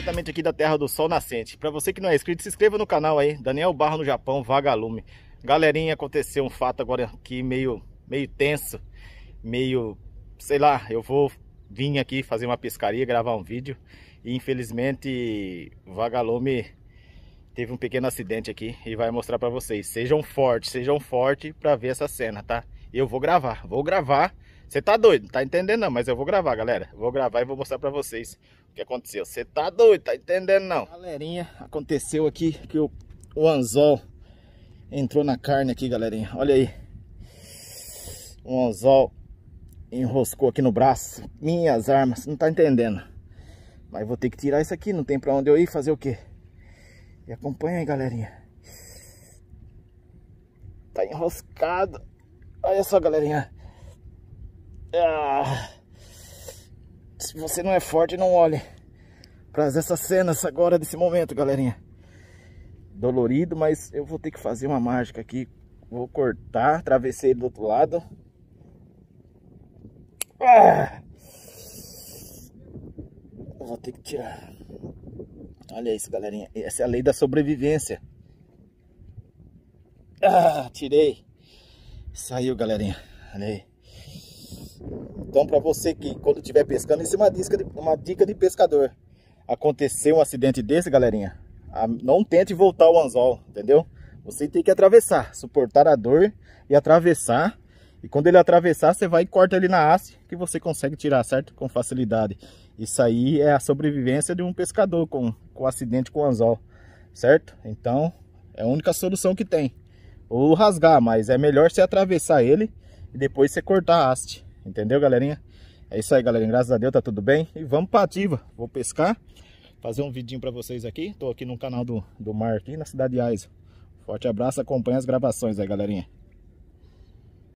diretamente aqui da Terra do Sol Nascente. Para você que não é inscrito, se inscreva no canal aí, Daniel Barro no Japão, Vagalume. Galerinha, aconteceu um fato agora aqui meio, meio tenso, meio, sei lá, eu vou vir aqui fazer uma pescaria, gravar um vídeo. E infelizmente, Vagalume teve um pequeno acidente aqui e vai mostrar para vocês. Sejam fortes, sejam fortes para ver essa cena, tá? Eu vou gravar, vou gravar você tá doido, não tá entendendo não, mas eu vou gravar, galera. Vou gravar e vou mostrar pra vocês o que aconteceu. Você tá doido, tá entendendo não. Galerinha, aconteceu aqui que o, o anzol entrou na carne aqui, galerinha. Olha aí. O anzol enroscou aqui no braço. Minhas armas, não tá entendendo. Mas vou ter que tirar isso aqui, não tem pra onde eu ir fazer o quê? E acompanha aí, galerinha. Tá enroscado. Olha só, galerinha. Ah, se você não é forte, não olhe para essas cenas agora, desse momento, galerinha. Dolorido, mas eu vou ter que fazer uma mágica aqui. Vou cortar, atravessei do outro lado. Ah, vou ter que tirar. Olha isso, galerinha. Essa é a lei da sobrevivência. Ah, tirei. Saiu, galerinha. Olha aí. Então, para você que quando estiver pescando, isso é uma dica, de, uma dica de pescador. Aconteceu um acidente desse, galerinha, não tente voltar o anzol, entendeu? Você tem que atravessar, suportar a dor e atravessar. E quando ele atravessar, você vai e corta ele na haste, que você consegue tirar, certo? Com facilidade. Isso aí é a sobrevivência de um pescador com, com acidente com anzol, certo? Então, é a única solução que tem. Ou rasgar, mas é melhor você atravessar ele e depois você cortar a haste. Entendeu, galerinha? É isso aí, galerinha. Graças a Deus tá tudo bem. E vamos pra ativa. Vou pescar. Fazer um vidinho pra vocês aqui. Tô aqui no canal do, do mar aqui na cidade de Aiso. Forte abraço. Acompanha as gravações aí, galerinha.